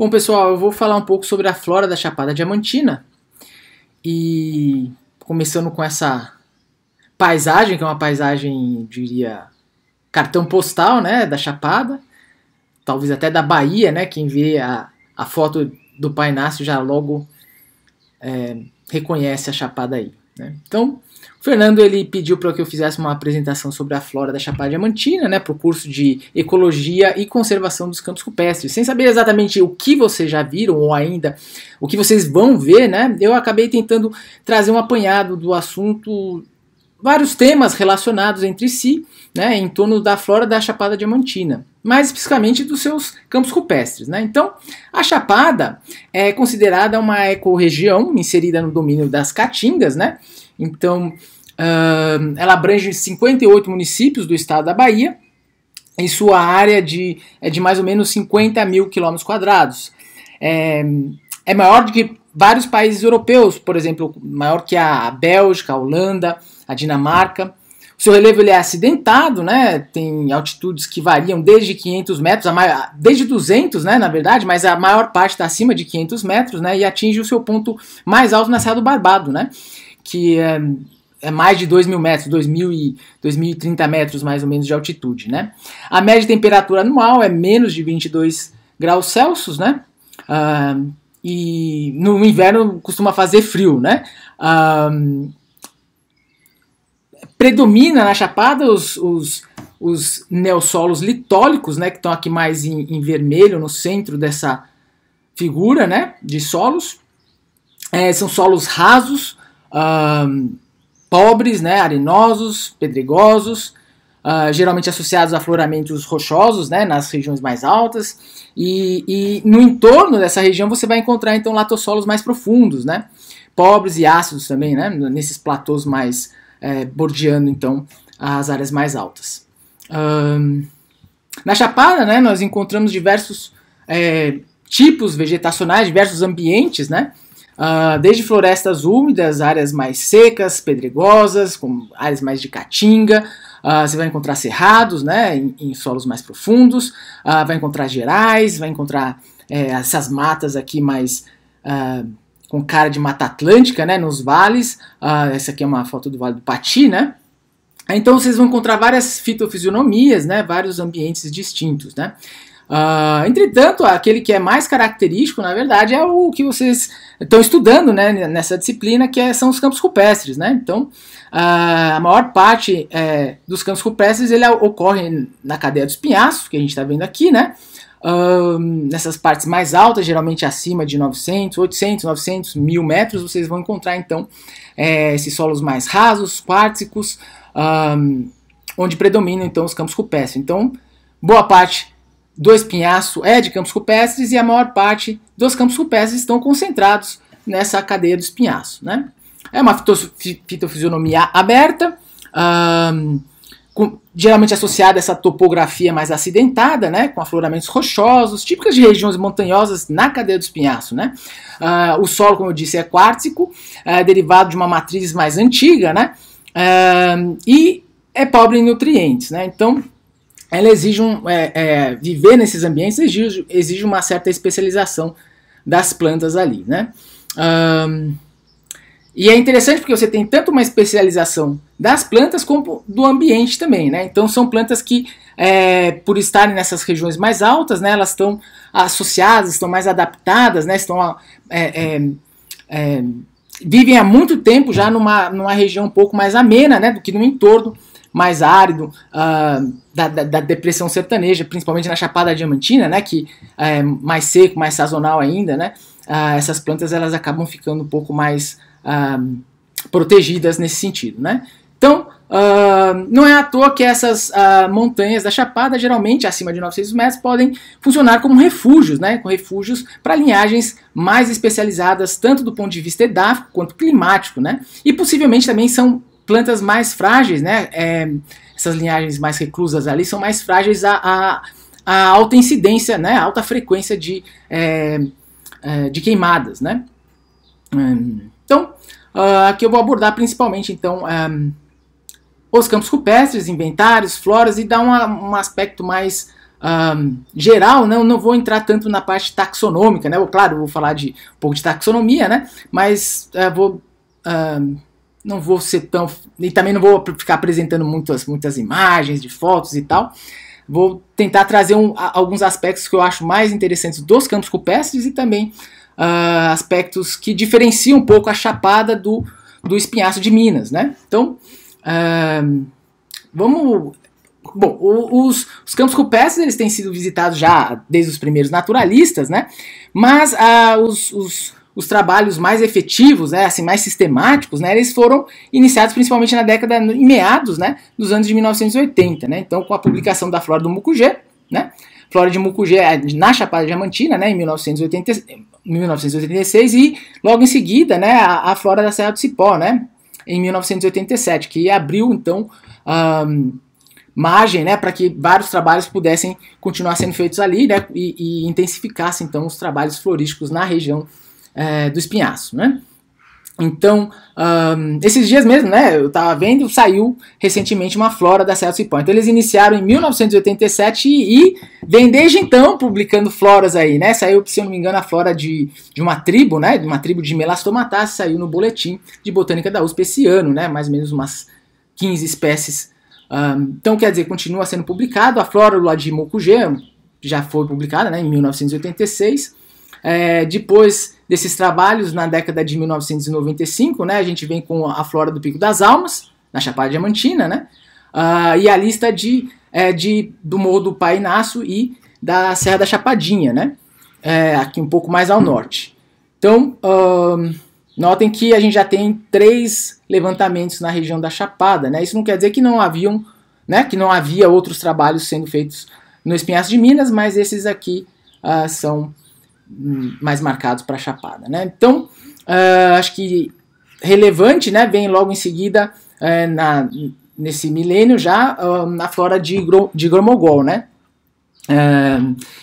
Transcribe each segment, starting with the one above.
Bom, pessoal, eu vou falar um pouco sobre a flora da Chapada Diamantina. E começando com essa paisagem, que é uma paisagem, diria, cartão postal, né, da Chapada, talvez até da Bahia, né, quem vê a, a foto do Pai Inácio já logo é, reconhece a Chapada aí. Né? Então, o Fernando ele pediu para que eu fizesse uma apresentação sobre a flora da Chapada Diamantina, né, para o curso de Ecologia e Conservação dos Campos Rupestres. Sem saber exatamente o que vocês já viram ou ainda o que vocês vão ver, né, eu acabei tentando trazer um apanhado do assunto, vários temas relacionados entre si, né, em torno da flora da Chapada Diamantina, mais especificamente dos seus campos rupestres. Né? Então, a Chapada é considerada uma ecorregião inserida no domínio das caatingas, né? Então, uh, ela abrange 58 municípios do estado da Bahia, em sua área de, é de mais ou menos 50 mil quilômetros quadrados. É, é maior do que vários países europeus, por exemplo, maior que a Bélgica, a Holanda, a Dinamarca. seu relevo ele é acidentado, né? Tem altitudes que variam desde 500 metros, maior, desde 200, né? Na verdade, mas a maior parte está acima de 500 metros, né? E atinge o seu ponto mais alto na Serra do Barbado, né? que é, é mais de 2 mil metros, mil e 2.030 metros mais ou menos de altitude, né? A média de temperatura anual é menos de 22 graus Celsius, né? Uh, e no inverno costuma fazer frio, né? predomina na Chapada os, os, os neossolos litólicos, né? Que estão aqui mais em, em vermelho no centro dessa figura, né? De solos. É, são solos rasos, pobres, né, arenosos, pedregosos, uh, geralmente associados a afloramentos rochosos, né, nas regiões mais altas. E, e, no entorno dessa região você vai encontrar então latossolos mais profundos, né, pobres e ácidos também, né, nesses platôs mais é, bordeando então as áreas mais altas. Um, na Chapada, né, nós encontramos diversos é, tipos vegetacionais, diversos ambientes, né, Uh, desde florestas úmidas, áreas mais secas, pedregosas, com áreas mais de caatinga. Uh, você vai encontrar cerrados, né, em, em solos mais profundos. Uh, vai encontrar gerais, vai encontrar é, essas matas aqui mais com cara de mata atlântica, né, nos vales. essa aqui é uma foto do Vale do Pati, né? Então vocês vão encontrar várias fitofisionomias, né, vários ambientes distintos, né? Uh, entretanto, aquele que é mais característico, na verdade, é o que vocês estão estudando né, nessa disciplina, que é, são os campos rupestres. Né? Então, uh, a maior parte é, dos campos rupestres ele ocorre na cadeia dos pinhaços, que a gente está vendo aqui, né? Uh, nessas partes mais altas, geralmente acima de 900, 800, 900, 1000 metros, vocês vão encontrar então é, esses solos mais rasos, quárticos, onde predominam então os campos rupestres. Então, boa parte do Espinhaço é de campos rupestres e a maior parte dos campos rupestres estão concentrados nessa cadeia do espinhaço. Né? É uma fitofisionomia aberta, com, geralmente associada a essa topografia mais acidentada, né, com afloramentos rochosos, típicas de regiões montanhosas na cadeia do espinhaço. Né? Uh, o solo, como eu disse, é quártico, é derivado de uma matriz mais antiga, né? Uh, e é pobre em nutrientes. Né? Então, ela exige um, é, é, viver nesses ambientes exige, exige uma certa especialização das plantas ali, né? Um, e é interessante porque você tem tanto uma especialização das plantas como do ambiente também, né? Então são plantas que, é, por estarem nessas regiões mais altas, né, elas estão associadas, estão mais adaptadas, né? Estão a, é, é, é, vivem há muito tempo já numa, numa região um pouco mais amena, né, do que no entorno mais árido uh, da, da, da, depressão sertaneja, principalmente na Chapada Diamantina, né, que é mais seco, mais sazonal ainda, né, uh, essas plantas elas acabam ficando um pouco mais uh, protegidas nesse sentido, né. Então, não é à toa que essas montanhas da Chapada, geralmente acima de 900 metros, podem funcionar como refúgios, né, com refúgios para linhagens mais especializadas, tanto do ponto de vista edáfico quanto climático, né, e possivelmente também são plantas mais frágeis, né? É, essas linhagens mais reclusas ali são mais frágeis à alta incidência, né? alta frequência de, é, é, de queimadas, né? Então, ah, aqui eu vou abordar principalmente, então, ah, os campos rupestres, inventários, floras e dar uma, um aspecto mais um, ah, geral, não, né? não vou entrar tanto na parte taxonômica, né? claro, vou falar de um pouco de taxonomia, né? Mas uh, vou uh, não vou ser tão. E também não vou ficar apresentando muitas, muitas imagens de fotos e tal. Vou tentar trazer um, alguns aspectos que eu acho mais interessantes dos campos rupestres e também uh, aspectos que diferenciam um pouco a chapada do, do espinhaço de Minas, né? Então, uh, vamos. Bom, os, os campos rupestres eles têm sido visitados já desde os primeiros naturalistas, né? Mas uh, os, os os trabalhos mais efetivos, né, assim, mais sistemáticos, né, eles foram iniciados principalmente na década, em meados né, dos anos de 1980. Né, então, com a publicação da Flora do Mucugê, né, Flora de Mucugê é na Chapada Diamantina, né, em 1986, e logo em seguida né, a, a Flora da Serra do Cipó, né, em 1987, que abriu, então, um, margem né, para que vários trabalhos pudessem continuar sendo feitos ali né, e, e intensificasse então os trabalhos florísticos na região é, do espinhaço, né? Então, um, esses dias mesmo, né, eu estava vendo, saiu recentemente uma flora da Celso Pão. Então eles iniciaram em 1987 e, vem desde então publicando floras aí, né? Saiu, se eu não me engano, a flora de, de uma tribo, né, de uma tribo de melastomatas, saiu no boletim de botânica da USP esse ano, né, mais ou menos umas 15 espécies. Um, então, quer dizer, continua sendo publicado. A flora lá de Mokugê já foi publicada, né, em 1986. É, depois desses trabalhos, na década de 1995, né, a gente vem com a Flora do Pico das Almas, na Chapada Diamantina, né, uh, e a lista de, é, de, do Morro do Pai Inácio e da Serra da Chapadinha, né, é, aqui um pouco mais ao norte. Então, uh, notem que a gente já tem três levantamentos na região da Chapada. Né? Isso não quer dizer que não haviam, né, que não havia outros trabalhos sendo feitos no Espinhaço de Minas, mas esses aqui uh, são mais marcados para a Chapada. Né? Então, uh, acho que relevante, né? vem logo em seguida, uh, na, nesse milênio já, uh, na flora de, Gro, de Gromogol. Né? Eh,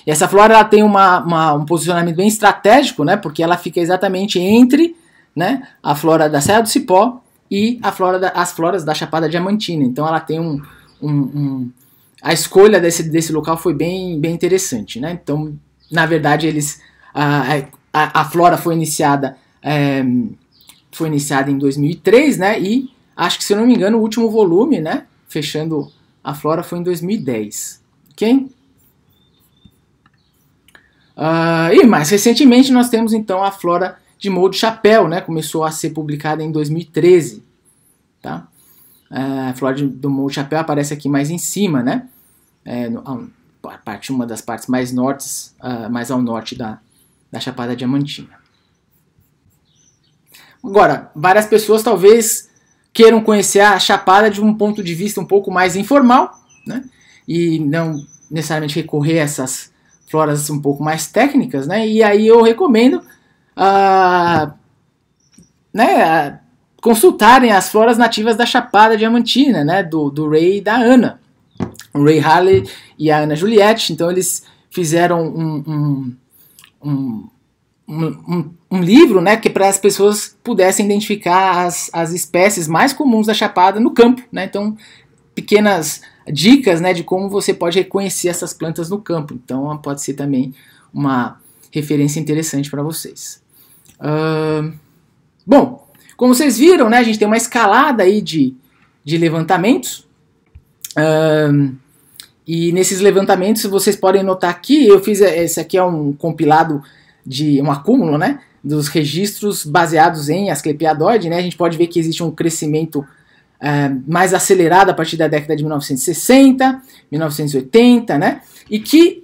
e essa flora ela tem uma, uma, um posicionamento bem estratégico, né? porque ela fica exatamente entre né? a flora da Serra do Cipó e a flora da, as floras da Chapada Diamantina. Então, ela tem um, um, um a escolha desse, desse local foi bem, bem interessante, né? Então, na verdade, eles a, a, Flora foi iniciada, é, foi iniciada em 2003, né? E acho que, se eu não me engano, o último volume, né? Fechando a Flora foi em 2010. Ok? Uh, e mais recentemente nós temos então a Flora de Molde Chapéu, né? Começou a ser publicada em 2013, tá? Uh, a Flora de, do Molde Chapéu aparece aqui mais em cima, né? É, no, a, parte, uma das partes mais nortes, uh, mais ao norte da, da Chapada Diamantina. Agora, várias pessoas talvez queiram conhecer a Chapada de um ponto de vista um pouco mais informal, né? E não necessariamente recorrer a essas floras um pouco mais técnicas, né? E aí eu recomendo uh, né, consultarem as floras nativas da Chapada Diamantina, né? Do, do Ray e da Ana. O Ray Harley e a Ana Juliette. Então eles fizeram um, um um, um, um livro né, que para as pessoas pudessem identificar as, as espécies mais comuns da chapada no campo. Né? Então, pequenas dicas né, de como você pode reconhecer essas plantas no campo. Então, pode ser também uma referência interessante para vocês. Uh, bom, como vocês viram, né, a gente tem uma escalada aí de, de levantamentos. Uh, e nesses levantamentos vocês podem notar que eu fiz eh, esse aqui é um compilado de um acúmulo, né, dos registros baseados em Asclepiadoide, né? A gente pode ver que existe um crescimento eh, mais acelerado a partir da década de 1960, 1980, né? E que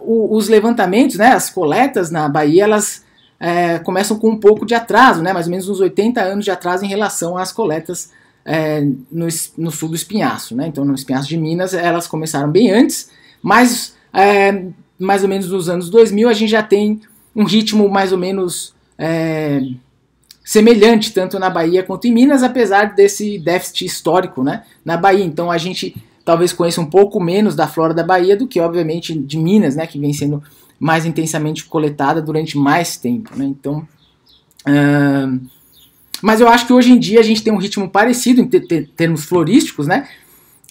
uh, os levantamentos, né, as coletas na Bahia, elas eh, começam com um pouco de atraso, né? Mais ou menos uns 80 anos de atraso em relação às coletas é, no, no, sul do Espinhaço, né? Então, no Espinhaço de Minas, elas começaram bem antes, mas é, mais ou menos nos anos 2000 a gente já tem um ritmo mais ou menos é, semelhante, tanto na Bahia quanto em Minas, apesar desse déficit histórico, né? Na Bahia, então a gente talvez conheça um pouco menos da flora da Bahia do que, obviamente, de Minas, né? Que vem sendo mais intensamente coletada durante mais tempo, né? Então... Uh, mas eu acho que hoje em dia a gente tem um ritmo parecido em termos florísticos, né?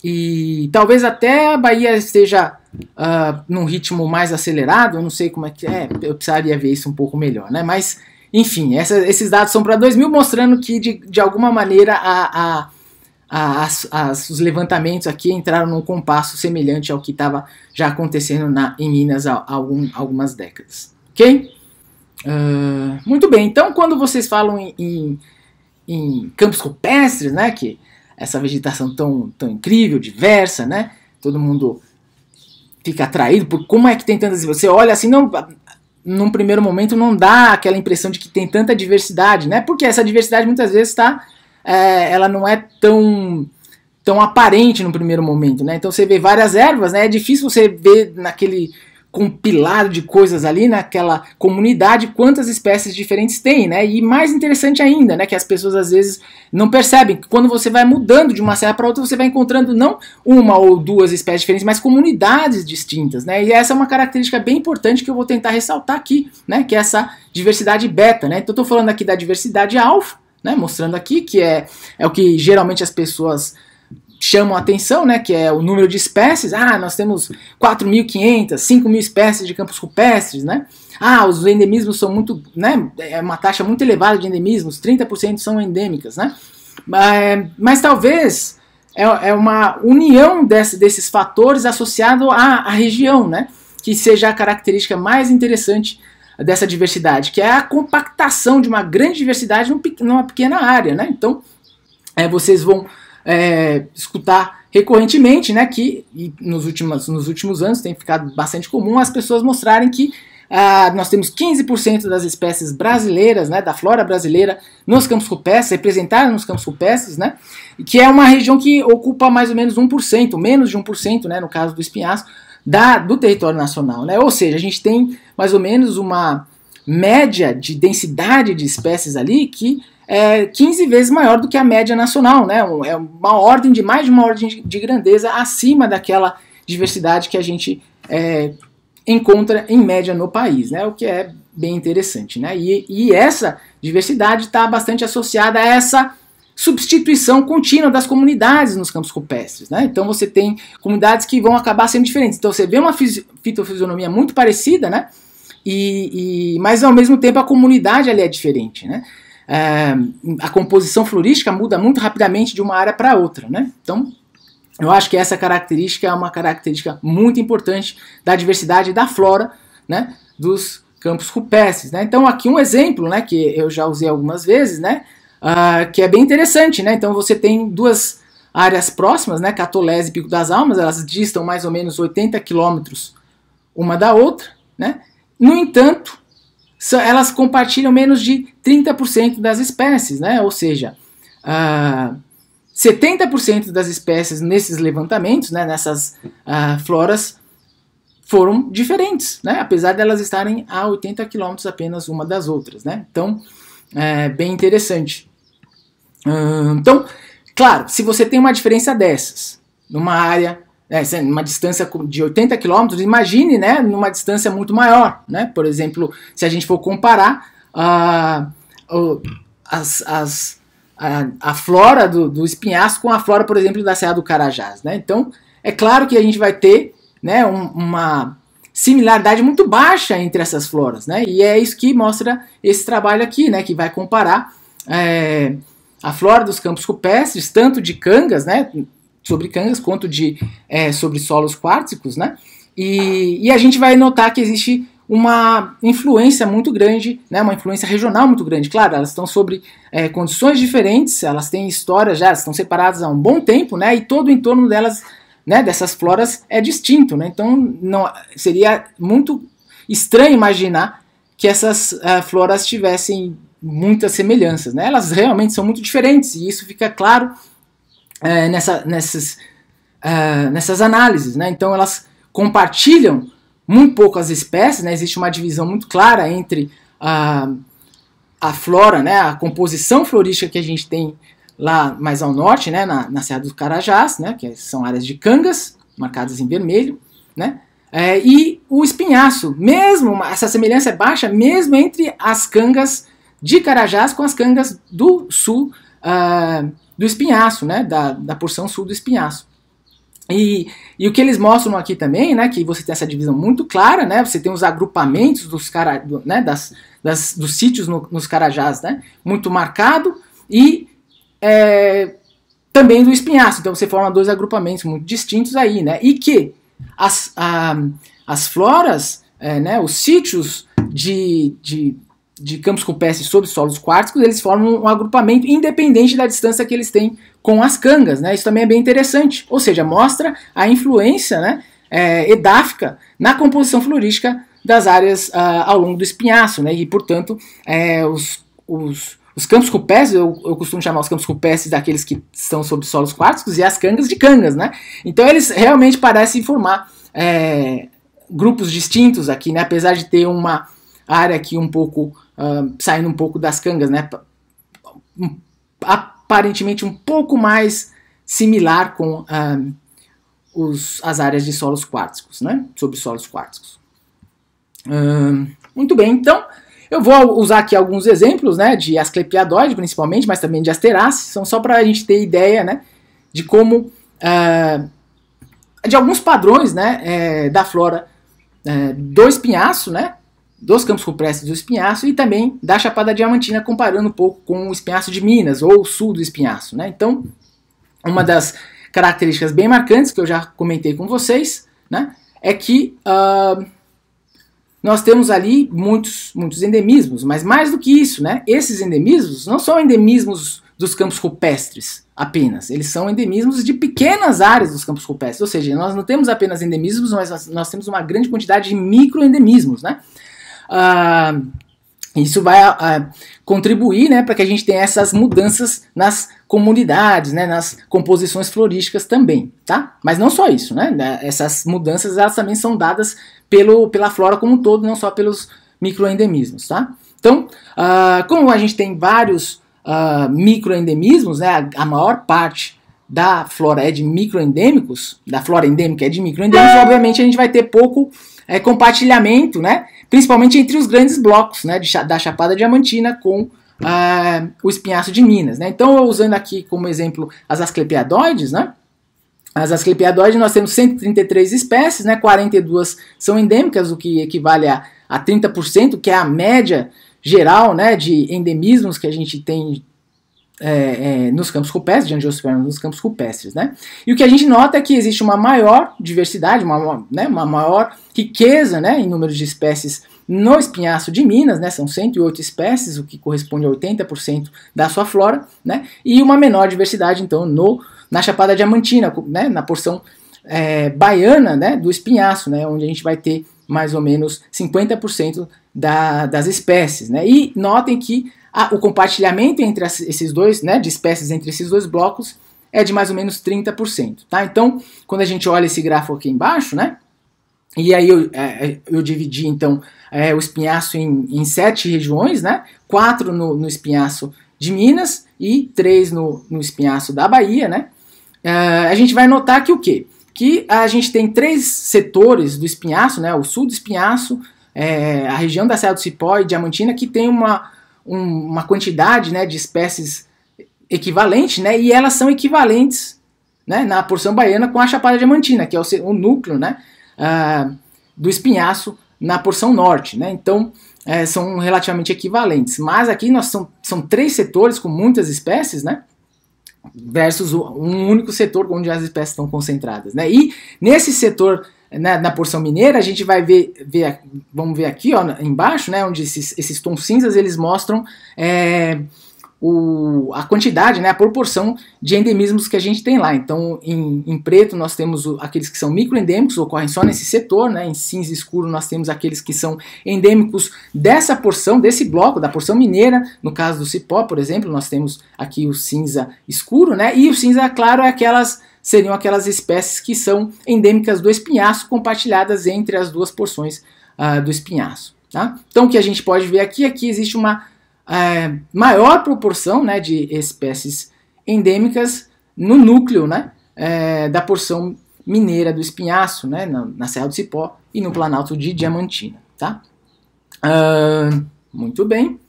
E talvez até a Bahia esteja uh, num ritmo mais acelerado, eu não sei como é que é, eu precisaria ver isso um pouco melhor, né? Mas, enfim, essa, esses dados são para 2000, mostrando que de, de alguma maneira a, a, a, as, as, os levantamentos aqui entraram num compasso semelhante ao que estava já acontecendo na, em Minas há, há algum, algumas décadas, ok? Uh, muito bem, então quando vocês falam em, em em campos rupestres, né? Que essa vegetação tão, tão incrível, diversa, né? Todo mundo fica atraído por como é que tem tantas. Você olha assim, não, num primeiro momento não dá aquela impressão de que tem tanta diversidade, né? Porque essa diversidade muitas vezes tá, é, ela não é tão tão aparente no primeiro momento, né? Então você vê várias ervas, né? É difícil você ver naquele compilado de coisas ali naquela comunidade, quantas espécies diferentes tem, né? E mais interessante ainda, né, que as pessoas às vezes não percebem que quando você vai mudando de uma serra para outra, você vai encontrando não uma ou duas espécies diferentes, mas comunidades distintas, né? E essa é uma característica bem importante que eu vou tentar ressaltar aqui, né, que é essa diversidade beta, né? Então estou falando aqui da diversidade alfa, né, mostrando aqui que é, é o que geralmente as pessoas chamam a atenção, né, que é o número de espécies. Ah, nós temos 4.500, 5.000 espécies de campos rupestres, né? Ah, os endemismos são muito, né, é uma taxa muito elevada de endemismos, 30% são endêmicas, né? Mas, mas talvez é, é, uma união desse, desses fatores associado à, à região, né, que seja a característica mais interessante dessa diversidade, que é a compactação de uma grande diversidade numa pequena área, né? Então, é, vocês vão é, escutar recorrentemente, né, que nos últimos, nos últimos anos tem ficado bastante comum as pessoas mostrarem que ah, nós temos 15% das espécies brasileiras, né, da flora brasileira, nos campos rupestres, representadas nos campos rupestres, né, que é uma região que ocupa mais ou menos 1%, menos de 1%, né, no caso do espinhaço, da, do território nacional. Né? Ou seja, a gente tem mais ou menos uma média de densidade de espécies ali que é 15 vezes maior do que a média nacional, né? É uma ordem de mais de uma ordem de grandeza acima daquela diversidade que a gente é, encontra em média no país, né? O que é bem interessante, né? E, e essa diversidade está bastante associada a essa substituição contínua das comunidades nos campos rupestres, né? Então você tem comunidades que vão acabar sendo diferentes. Então você vê uma fitofisionomia muito parecida, né? E, e, mas ao mesmo tempo a comunidade ali é diferente, né? Ah, a composição florística muda muito rapidamente de uma área para outra, né? Então, eu acho que essa característica é uma característica muito importante da diversidade da flora, né? Dos campos rupestres, né? Então, aqui um exemplo, né? Que eu já usei algumas vezes, né? Uh, que é bem interessante, né? Então, você tem duas áreas próximas, né? e Pico das Almas, elas distam mais ou menos 80 quilômetros uma da outra, né? No entanto, elas compartilham menos de 30% das espécies, né? Ou seja, ah, 70% das espécies nesses levantamentos, né, nessas ah, floras, foram diferentes, né? Apesar delas de estarem a 80 quilômetros apenas uma das outras, né? Então, é bem interessante. Ah, então, claro, se você tem uma diferença dessas, numa área é, é uma distância de 80 quilômetros, imagine né, numa distância muito maior. Né? Por exemplo, se a gente for comparar ah, oh, as, as, a, a flora do, do, espinhaço com a flora, por exemplo, da Serra do Carajás. Né? Então, é claro que a gente vai ter né, um, uma similaridade muito baixa entre essas floras. Né? E é isso que mostra esse trabalho aqui, né, que vai comparar é, a flora dos campos rupestres, tanto de Cangas, né, sobre cangas quanto de é, sobre solos quárticos, né? E, e a gente vai notar que existe uma influência muito grande, né, uma influência regional muito grande. Claro, elas estão sobre é, condições diferentes, elas têm história já, elas estão separadas há um bom tempo, né, e todo o entorno delas, né, dessas floras é distinto, né, então não, seria muito estranho imaginar que essas uh, floras tivessem muitas semelhanças, né, elas realmente são muito diferentes, e isso fica claro é, nessa, nessas, é, nessas análises. Né? Então elas compartilham muito pouco as espécies, né? existe uma divisão muito clara entre a, a flora, né? a composição florística que a gente tem lá mais ao norte, né? na, na Serra do Carajás, né? que são áreas de cangas, marcadas em vermelho, né? É, e o espinhaço, mesmo, essa semelhança é baixa, mesmo entre as cangas de Carajás com as cangas do sul uh, do espinhaço, né? Da, da porção sul do espinhaço. E, e o que eles mostram aqui também, né? Que você tem essa divisão muito clara, né? Você tem os agrupamentos dos cara, do, né? Das, das, dos sítios no, nos carajás, né? Muito marcado e é, também do espinhaço. Então você forma dois agrupamentos muito distintos aí, né? E que as, a, as floras, é, né? Os sítios de, de de campos rupestres sobre solos quárticos, eles formam um agrupamento independente da distância que eles têm com as cangas. Né? Isso também é bem interessante, ou seja, mostra a influência né, é, edáfica na composição florística das áreas ah, ao longo do espinhaço, né? e portanto é, os, os, os, campos rupestres, eu, eu, costumo chamar os campos rupestres daqueles que estão sobre solos quárticos e as cangas de cangas. Né? Então eles realmente parecem formar é, grupos distintos aqui, né? apesar de ter uma a área aqui um pouco uh, saindo um pouco das cangas, né? Aparentemente um pouco mais similar com uh, os, as áreas de solos quárticos, né? Sobre solos quartzicos. Uh, ah, muito bem, então eu vou usar aqui alguns exemplos, né? De asclepiadoide principalmente, mas também de asterace, são só para a gente ter ideia, né? De como de alguns padrões né, é, da flora é, do espinhaço, né, dos Campos Rupestres do Espinhaço e também da Chapada Diamantina, comparando um pouco com o Espinhaço de Minas ou o sul do Espinhaço. Né? Então, uma das características bem marcantes que eu já comentei com vocês né, é que uh, nós temos ali muitos, muitos endemismos, mas mais do que isso, né, esses endemismos não são endemismos dos campos rupestres apenas, eles são endemismos de pequenas áreas dos campos rupestres, ou seja, nós não temos apenas endemismos, mas nós, nós temos uma grande quantidade de microendemismos, né? ah, isso vai ah, contribuir né, para que a gente tenha essas mudanças nas comunidades, né, nas composições florísticas também, tá? Mas não só isso, né? né essas mudanças elas também são dadas pelo, pela flora como um todo, não só pelos microendemismos, tá? Então, ah, como a gente tem vários ah, microendemismos, né, a, a maior parte da flora é de microendêmicos, da flora endêmica é de microendêmicos, obviamente a gente vai ter pouco é, compartilhamento, né? principalmente entre os grandes blocos né? De, da Chapada Diamantina com ah, o espinhaço de Minas. Né? Então, usando aqui como exemplo as asclepiadoides, né? As asclepiadoides nós temos 133 espécies, né? 42 são endêmicas, o que equivale a, a 30%, que é a média geral né, de endemismos que a gente tem é, é, nos campos rupestres, de angiospermas nos campos rupestres. Né? E o que a gente nota é que existe uma maior diversidade, uma, né, uma maior riqueza né, em número de espécies no espinhaço de Minas, né, são 108 espécies, o que corresponde a 80% da sua flora, né, e uma menor diversidade, então, no, na Chapada Diamantina, né, na porção é, baiana né, do espinhaço, né, onde a gente vai ter mais ou menos 50% da, das espécies. Né? E notem que o compartilhamento entre esses dois, né, de espécies entre esses dois blocos, é de mais ou menos 30%. Tá? Então, quando a gente olha esse gráfico aqui embaixo, né, e aí eu, é, é, eu dividi então é, o espinhaço em, em, sete regiões, né? Quatro no, no espinhaço de Minas e três no, no espinhaço da Bahia, né? Uh, a gente vai notar que o quê? Que a gente tem três setores do espinhaço, né? O sul do espinhaço, é, a região da Serra do Cipó e Diamantina, que tem uma, um, uma quantidade né, de espécies equivalente, né, e elas são equivalentes né, na porção baiana com a Chapada Diamantina, que é o, o núcleo né, ah, do espinhaço na porção norte. Né, então, é, são relativamente equivalentes. Mas aqui nós são, são três setores com muitas espécies, né? versus um único setor onde as espécies estão concentradas. Né? E nesse setor na, né, na, porção mineira, a gente vai ver, ver vamos ver aqui ó, embaixo, né, onde esses, esses tons cinzas eles mostram é, o, a quantidade, né, a proporção de endemismos que a gente tem lá. Então, em, em preto nós temos aqueles que são microendêmicos, ocorrem só nesse setor, né, em cinza escuro nós temos aqueles que são endêmicos dessa porção, desse bloco, da porção mineira. No caso do cipó, por exemplo, nós temos aqui o cinza escuro, né, e o cinza claro é aquelas seriam aquelas espécies que são endêmicas do espinhaço, compartilhadas entre as duas porções uh, do espinhaço. Tá? Então o que a gente pode ver aqui é que existe uma uh, maior proporção né, de espécies endêmicas no núcleo né, uh, da porção mineira do espinhaço, né, na, na, Serra do Cipó e no Planalto de Diamantina. Tá? Ah, muito bem.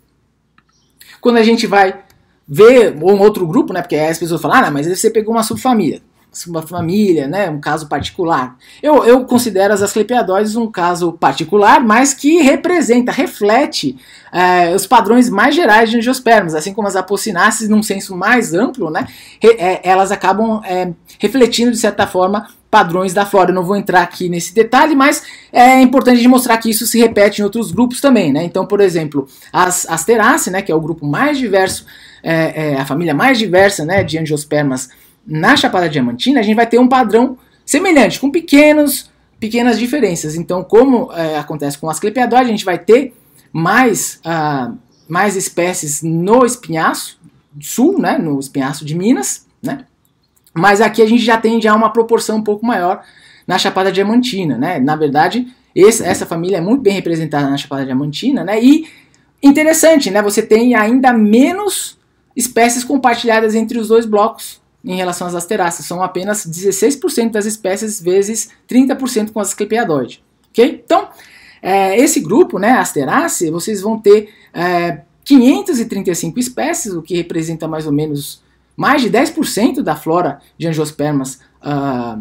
Quando a gente vai ver um outro grupo, né? Porque aí as pessoas falam, ah, mas você pegou uma subfamília uma família, né? Um caso particular. Eu, eu considero as asclepiadoides um caso particular, mas que representa, reflete é, os padrões mais gerais de angiospermas, assim como as apocinaces, num senso mais amplo, né? Re, é, elas acabam é, refletindo, de certa forma, padrões da flora. Eu não vou entrar aqui nesse detalhe, mas é importante mostrar que isso se repete em outros grupos também, né? Então, por exemplo, as, as né? Que é o grupo mais diverso, a família mais diversa, né? De angiospermas na Chapada Diamantina, a gente vai ter um padrão semelhante, com pequenos, pequenas diferenças. Então, como é, acontece com as clepidóides, a gente vai ter mais, ah, mais espécies no espinhaço sul, né, no espinhaço de Minas, né? Mas aqui a gente já tem já uma proporção um pouco maior na Chapada Diamantina, né? Na verdade, esse, essa família é muito bem representada na Chapada Diamantina, né? E interessante, né? Você tem ainda menos espécies compartilhadas entre os dois blocos, em relação às asteráceas. São apenas 16% das espécies vezes 30% com as Asclepiadoides. Ok? Então, é, esse grupo, né, asteráceas, vocês vão ter é, 535 espécies, o que representa mais ou menos mais de 10% da flora de angiospermas ah,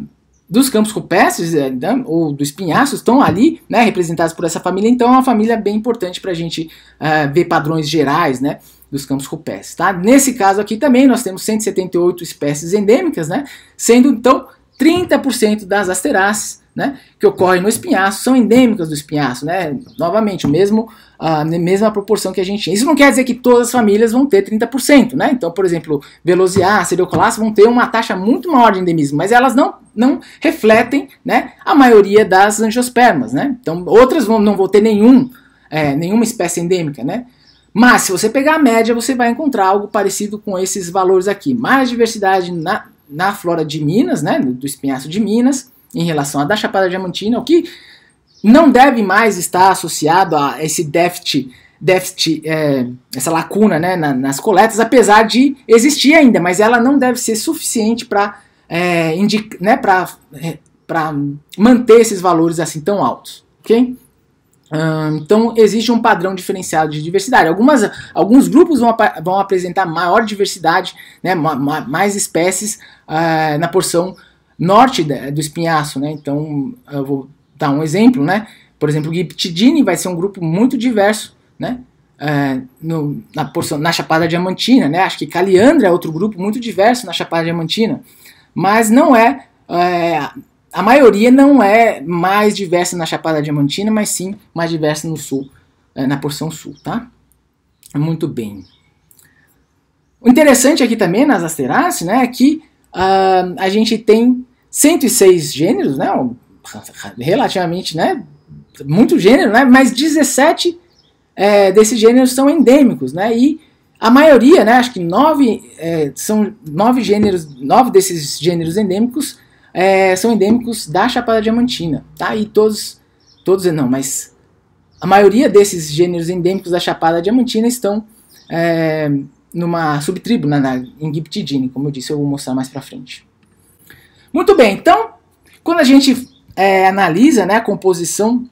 dos campos rupestres é, né, ou dos pinhaços estão ali, né, representados por essa família. Então, é uma família bem importante para a gente é, ver padrões gerais, né, dos campos rupestres, tá? Nesse caso aqui também nós temos 178 espécies endêmicas, né? Sendo então 30% das asteráceas, né, que ocorrem no espinhaço são endêmicas do espinhaço, né? Novamente, o mesmo a mesma proporção que a gente tinha. Isso não quer dizer que todas as famílias vão ter 30%, né? Então, por exemplo, Veloziar, Seriocolácea vão ter uma taxa muito maior de endemismo, mas elas não, não refletem, né, a maioria das angiospermas, né? Então, outras vão, não vão ter nenhum é, nenhuma espécie endêmica, né? Mas se você pegar a média, você vai encontrar algo parecido com esses valores aqui. Mais diversidade na, na flora de Minas, né, do espinhaço de Minas, em relação à da Chapada Diamantina, o que não deve mais estar associado a esse déficit, déficit é, essa lacuna né, na, nas coletas, apesar de existir ainda, mas ela não deve ser suficiente para é, né, é, manter esses valores assim tão altos. ok? então existe um padrão diferenciado de diversidade. Algumas, alguns grupos vão, ap vão apresentar maior diversidade, né, ma ma mais espécies uh, na porção norte do espinhaço. Né? Então eu vou dar um exemplo, né? Por exemplo, o Gyptidini vai ser um grupo muito diverso, né? Uh, no, na, porção, na Chapada Diamantina, né? Acho que Caliandra é outro grupo muito diverso na Chapada Diamantina, mas não é, é a maioria não é mais diversa na Chapada Diamantina, mas sim mais diversa no sul, eh, na porção sul, tá? Muito bem. O interessante aqui também nas Asteraceae, né, é que uh, a gente tem 106 gêneros, né, relativamente, né, muito gênero, né, mas 17 é, eh, desses gêneros são endêmicos, né, e a maioria, né, acho que nove é, são nove gêneros, nove desses gêneros endêmicos é, são endêmicos da Chapada Diamantina, tá? E todos, todos não, mas a maioria desses gêneros endêmicos da Chapada Diamantina estão é, numa subtribo, na, na, como eu disse, eu vou mostrar mais pra frente. Muito bem, então, quando a gente é, analisa né, a composição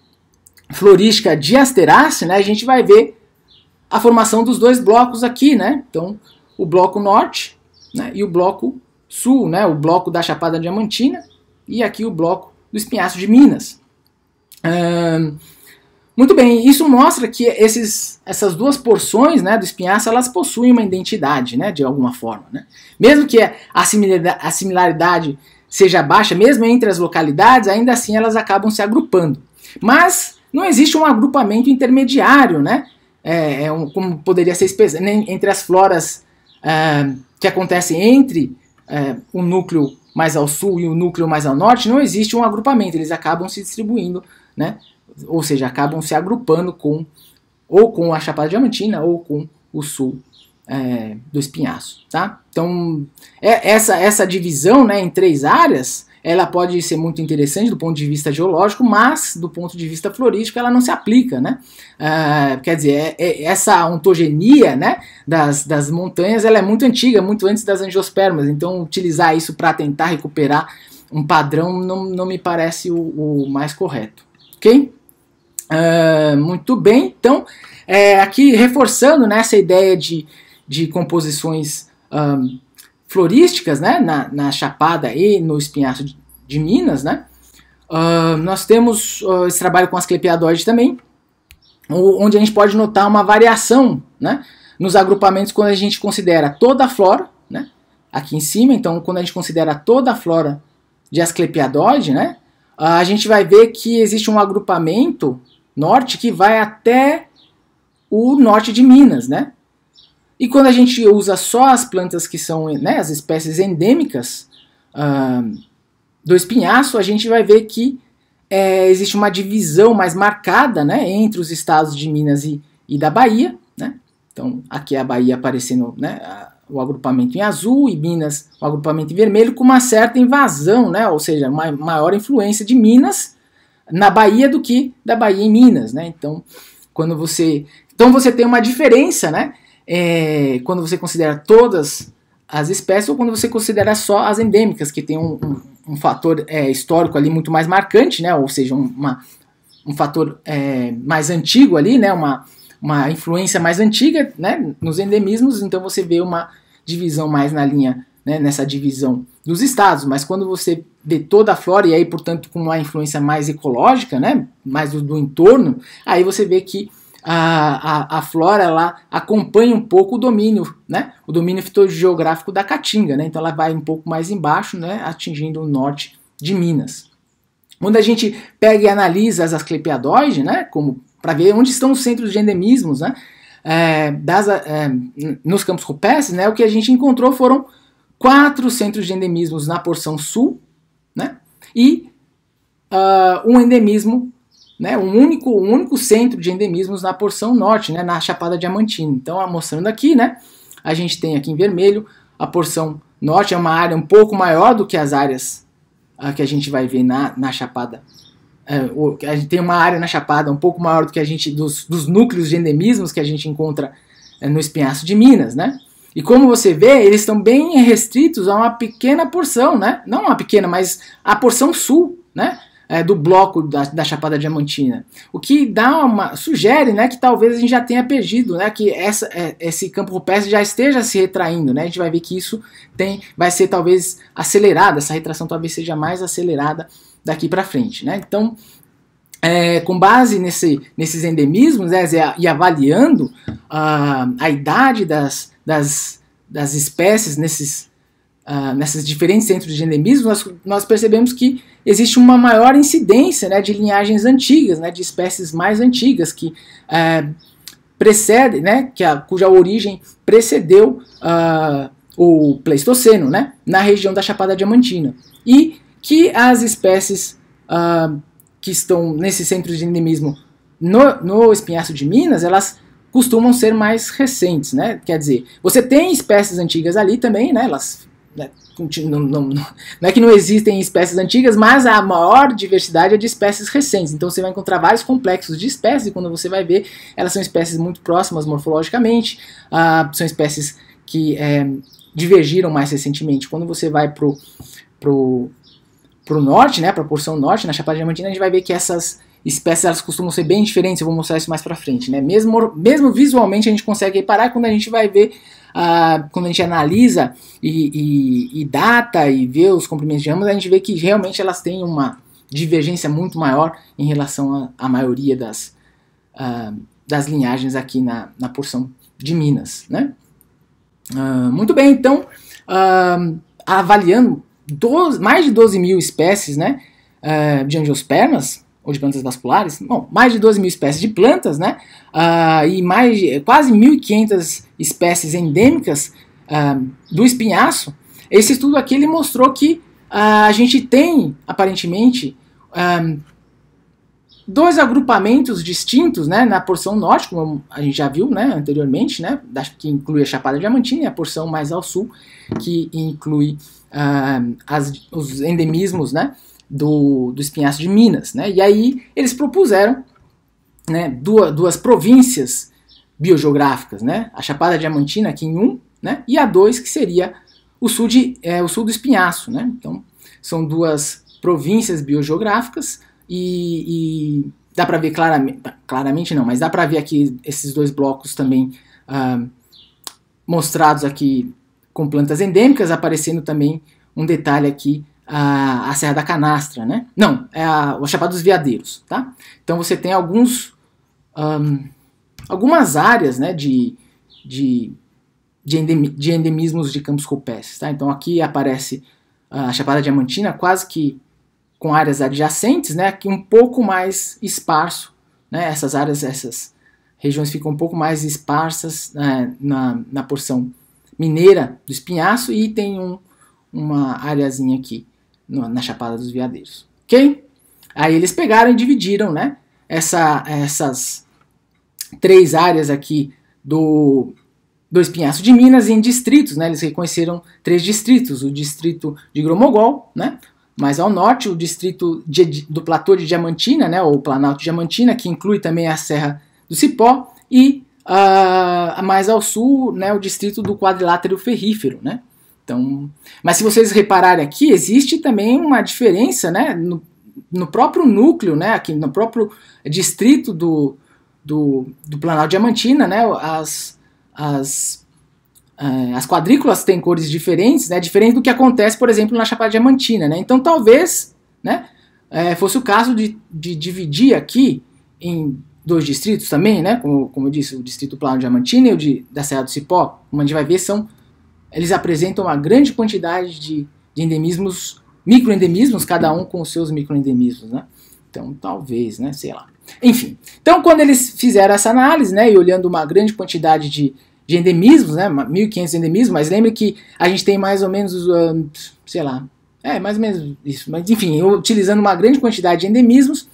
florística de Asteraceae, né, a gente vai ver a formação dos dois blocos aqui, né? Então, o bloco norte né, e o bloco Sul, né, o bloco da Chapada Diamantina, e aqui o bloco do Espinhaço de Minas. muito bem, isso mostra que esses, essas duas porções né, do espinhaço elas possuem uma identidade, né, de alguma forma. Né? Mesmo que a similaridade, a similaridade seja baixa, mesmo entre as localidades, ainda assim elas acabam se agrupando. Mas não existe um agrupamento intermediário, né? É, é um, como poderia ser entre as floras uh, que acontecem entre é, núcleo mais ao sul e o núcleo mais ao norte, não existe um agrupamento, eles acabam se distribuindo, né? ou seja, acabam se agrupando com ou com a Chapada Diamantina ou com o sul é, do Espinhaço. Tá? Então, é, essa, essa divisão né, em três áreas ela pode ser muito interessante do ponto de vista geológico, mas do ponto de vista florístico ela não se aplica, né? Ah, quer dizer, é, é, essa ontogenia né, das, das montanhas ela é muito antiga, muito antes das angiospermas, então utilizar isso para tentar recuperar um padrão não, não me parece o, o mais correto, ok? Ah, muito bem, então, é, aqui reforçando né, essa ideia de, de composições um, ah, florísticas, né? Na, na Chapada e no Espinhaço de, de Minas, né? Uh, nós temos uh, esse trabalho com as clepioides também, onde a gente pode notar uma variação, né? Nos agrupamentos quando a gente considera toda a flora, né? Aqui em cima, então quando a gente considera toda a flora de Asclepiadoide, né? Ah, a gente vai ver que existe um agrupamento norte que vai até o norte de Minas, né? E quando a gente usa só as plantas que são né, as espécies endêmicas uh, do espinhaço, a gente vai ver que é, existe uma divisão mais marcada né, entre os estados de Minas e, e da Bahia. Né? Então, aqui é a Bahia aparecendo né, o agrupamento em azul e Minas o agrupamento em vermelho, com uma certa invasão, né, ou seja, uma maior influência de Minas na Bahia do que da Bahia em Minas. Né? Então, quando você. Então você tem uma diferença, né? é, quando você considera todas as espécies ou quando você considera só as endêmicas, que tem um, um, um fator é, histórico ali muito mais marcante, né? ou seja, uma, um fator é, mais antigo ali, né? uma, uma influência mais antiga né? nos endemismos, então você vê uma divisão mais na linha, né? nessa divisão dos estados, mas quando você vê toda a flora e aí, portanto, com uma influência mais ecológica, né? mais do, do entorno, aí você vê que a, a, a flora ela acompanha um pouco o domínio, né? O domínio fitogeográfico da Caatinga, né? Então ela vai um pouco mais embaixo, né? Atingindo o norte de Minas. Quando a gente pega e analisa as asclepiadoides, né? Como para ver onde estão os centros de endemismos, né? É, das, é, nos campos rupestres, né? O que a gente encontrou foram quatro centros de endemismos na porção sul, né? E uh, um endemismo né, um, único, um único centro de endemismos na porção norte, né, na Chapada Diamantina. Então, mostrando aqui, né, a gente tem aqui em vermelho a porção norte, é uma área um pouco maior do que as áreas uh, que a gente vai ver na, na Chapada. É, a gente tem uma área na Chapada um pouco maior do que a gente, dos, dos núcleos de endemismos que a gente encontra é, no espinhaço de Minas, né? E como você vê, eles estão bem restritos a uma pequena porção, né? Não uma pequena, mas a porção sul, né? é, do bloco da, da, Chapada Diamantina. O que dá uma, sugere né, que talvez a gente já tenha perdido, né, que essa, é, esse campo rupestre já esteja se retraindo. Né, a gente vai ver que isso tem, vai ser talvez acelerada, essa retração talvez seja mais acelerada daqui para frente. Né? Então, é, com base nesse, nesses endemismos né, e avaliando uh, a idade das, das, das espécies nesses, uh, nesses diferentes centros de endemismos, nós, nós percebemos que existe uma maior incidência né, de linhagens antigas, né, de espécies mais antigas que é, precedem, né, que a, cuja origem precedeu uh, o Pleistoceno, né, na região da Chapada Diamantina. E que as espécies uh, que estão nesse centro de endemismo no, no espinhaço de Minas, elas costumam ser mais recentes, né? Quer dizer, você tem espécies antigas ali também, né? Elas né, não, não, não, é que não existem espécies antigas, mas a maior diversidade é de espécies recentes. Então você vai encontrar vários complexos de espécies, e quando você vai ver, elas são espécies muito próximas morfologicamente, ah, são espécies que é, divergiram mais recentemente. Quando você vai para pro, pro norte, né, para a porção norte, na Chapada Diamantina, a gente vai ver que essas espécies elas costumam ser bem diferentes, eu vou mostrar isso mais para frente. Né? Mesmo, mesmo visualmente a gente consegue reparar quando a gente vai ver ah, quando a gente analisa e, e, e data e vê os comprimentos de ambas, a gente vê que realmente elas têm uma divergência muito maior em relação à maioria das, uh, das linhagens aqui na, na porção de Minas. Né? Uh, muito bem, então, uh, avaliando 12, mais de 12 mil espécies né, de angiospermas, ou de plantas vasculares, bom, mais de 12 mil espécies de plantas, né? Uh, e mais de, quase 1.500 espécies endêmicas uh, do espinhaço. Esse estudo aqui ele mostrou que uh, a gente tem, aparentemente, um, dois agrupamentos distintos, né? Na porção norte, como a gente já viu, né? Anteriormente, né? Que inclui a Chapada Diamantina e a porção mais ao sul, que inclui as, os endemismos, né? do, do Espinhaço de Minas. Né? E aí eles propuseram né, duas, duas províncias biogeográficas, né? a Chapada Diamantina aqui em um, né? e a dois que seria o sul, de, é, o sul do Espinhaço. Né? Então são duas províncias biogeográficas e, e dá para ver claramente, claramente não, mas dá para ver aqui esses dois blocos também ah, mostrados aqui com plantas endêmicas, aparecendo também um detalhe aqui a, a Serra da Canastra, né? Não, é a, Chapada dos Veadeiros, tá? Então você tem alguns um, algumas áreas, né, de, de, de, de endemismos de campos rupestres, tá? Então aqui aparece a Chapada Diamantina quase que com áreas adjacentes, né, aqui um pouco mais esparso, né? Essas áreas, essas regiões ficam um pouco mais esparsas né, na, na porção mineira do espinhaço e tem um, uma areazinha aqui na Chapada dos Veadeiros. Ok? Aí eles pegaram e dividiram né, essa, essas três áreas aqui do, do Espinhaço de Minas em distritos. Né, eles reconheceram três distritos: o distrito de Gromogol, né, mais ao norte, o distrito de, do Platô de Diamantina, né, ou Planalto de Diamantina, que inclui também a Serra do Cipó, e uh, mais ao sul, né, o distrito do Quadrilátero Ferrífero. Né. Então, mas se vocês repararem aqui, existe também uma diferença, né, no, no próprio núcleo, né, aqui no próprio distrito do, do, do Planalto Diamantina, né, as, as, uh, as quadrículas têm cores diferentes, né, diferente do que acontece, por exemplo, na Chapada Diamantina, né, então talvez, né, é, fosse o caso de, de dividir aqui em dois distritos também, né, como, como eu disse, o distrito Planalto Diamantina e o de, da Serra do Cipó, como a gente vai ver, são eles apresentam uma grande quantidade de, de endemismos, microendemismos, cada um com os seus microendemismos, né? Então, talvez, né? Sei lá. Enfim, então quando eles fizeram essa análise, né, e olhando uma grande quantidade de, de endemismos, né, 1.500 endemismos, mas lembre que a gente tem mais ou menos, uh, sei lá, é, mais ou menos isso, mas enfim, utilizando uma grande quantidade de endemismos,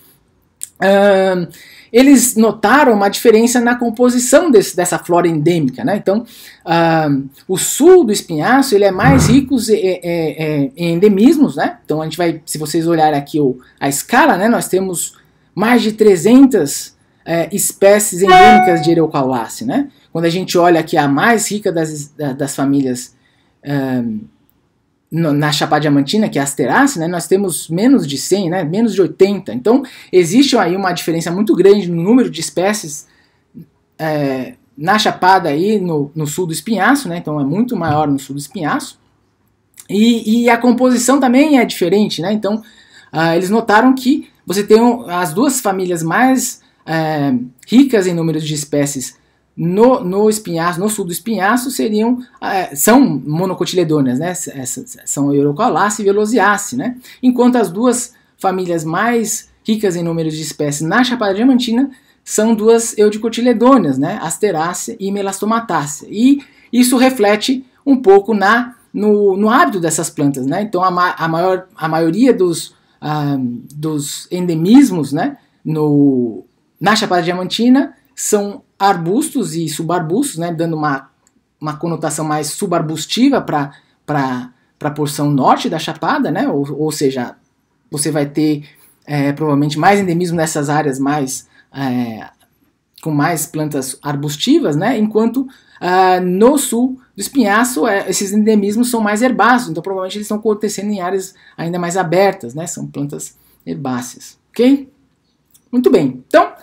ah, eles notaram uma diferença na composição desse, dessa flora endêmica. Né? Então, uh, o sul do espinhaço ele é mais rico em, em endemismos. Né? Então, a gente vai, se vocês olharem aqui o, a escala, né, nós temos mais de 300 é, espécies endêmicas de Ereucauliaceae. Né? Quando a gente olha aqui a mais rica das, das famílias na Chapada Diamantina, que é Asterace, né, nós temos menos de 100, né, menos de 80. Então, existe aí uma diferença muito grande no número de espécies é, na Chapada aí no, no, sul do Espinhaço, né, então é muito maior no sul do Espinhaço. E, e a composição também é diferente, né, então ah, eles notaram que você tem as duas famílias mais é, ricas em números de espécies no, no espinhaço, no sul do espinhaço, seriam, eh, são monocotiledôneas, né? São Eurocalace e Velosiace, né? Enquanto as duas famílias mais ricas em números de espécies na Chapada Diamantina são duas eudicotiledôneas, né? Asterácea e Melastomatácea. E isso reflete um pouco na no, no hábito dessas plantas, né? Então a, ma a, maior, a maioria dos, ah, dos endemismos, né? No, na Chapada Diamantina são arbustos e subarbustos, né, dando uma, uma conotação mais subarbustiva para a porção norte da chapada, né, ou, ou seja, você vai ter é, provavelmente mais endemismo nessas áreas mais é, com mais plantas arbustivas, né, enquanto ah, no sul do espinhaço é, esses endemismos são mais herbáceos, então provavelmente eles estão acontecendo em áreas ainda mais abertas, né, são plantas herbáceas, ok? Muito bem, então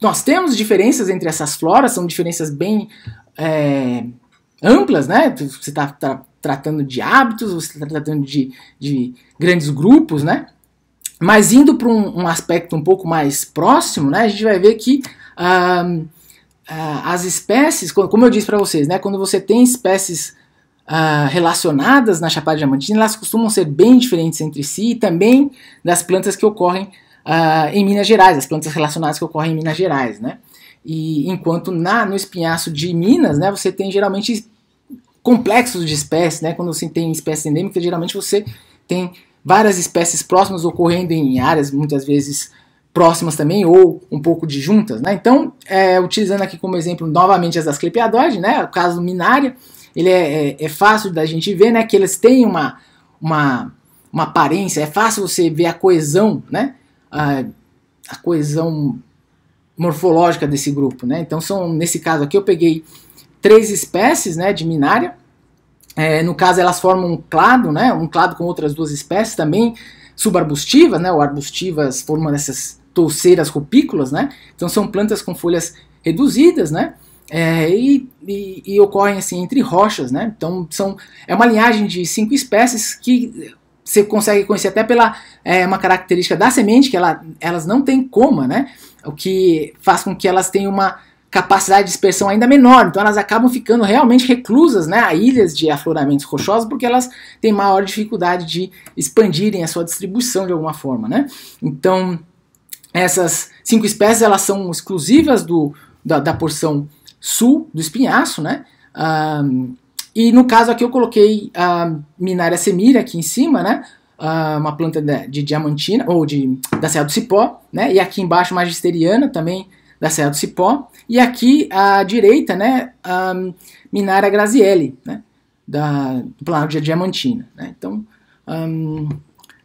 nós temos diferenças entre essas floras, são diferenças bem é, amplas, né? Você está tá tratando de hábitos, você está tratando de, de grandes grupos, né? Mas indo para um, um, aspecto um pouco mais próximo, né? A gente vai ver que uh, uh, as espécies, como eu disse para vocês, né? Quando você tem espécies Uh, relacionadas na Chapada Diamantina, elas costumam ser bem diferentes entre si e também das plantas que ocorrem ah, em Minas Gerais, as plantas relacionadas que ocorrem em Minas Gerais, né? E enquanto na, no espinhaço de Minas, né, você tem geralmente complexos de espécies, né? Quando você tem espécies endêmicas, geralmente você tem várias espécies próximas ocorrendo em áreas muitas vezes próximas também ou um pouco de juntas, né? Então, é, utilizando aqui como exemplo novamente as asclepiadoides, né? O caso do minária, ele é, é, é, fácil da gente ver, né? Que eles têm uma, uma, uma aparência, é fácil você ver a coesão, né? a, a coesão morfológica desse grupo, né? Então são nesse caso aqui eu peguei três espécies, né, de minária. É, no caso elas formam um clado, né, um clado com outras duas espécies também subarbustivas, né, ou arbustivas formando essas touceiras rupícolas, né? Então são plantas com folhas reduzidas, né? É, e, e, e, ocorrem assim entre rochas, né? Então são é uma linhagem de cinco espécies que você consegue conhecer até pela é, uma característica da semente, que ela, elas não têm coma, né? O que faz com que elas tenham uma capacidade de dispersão ainda menor, então elas acabam ficando realmente reclusas né, a ilhas de afloramentos rochosos, porque elas têm maior dificuldade de expandirem a sua distribuição de alguma forma. Né? Então, essas cinco espécies elas são exclusivas do, da, da porção sul do espinhaço, né? Um, e no caso aqui eu coloquei a Minária semira aqui em cima, né? Uh, uma planta de, de, diamantina, ou de, da Serra do Cipó, né? E aqui embaixo magisteriana também da Serra do Cipó. E aqui à direita, né? Um, Minária Grazielli, né? Da, do Planalto de Diamantina. Né? Então, um,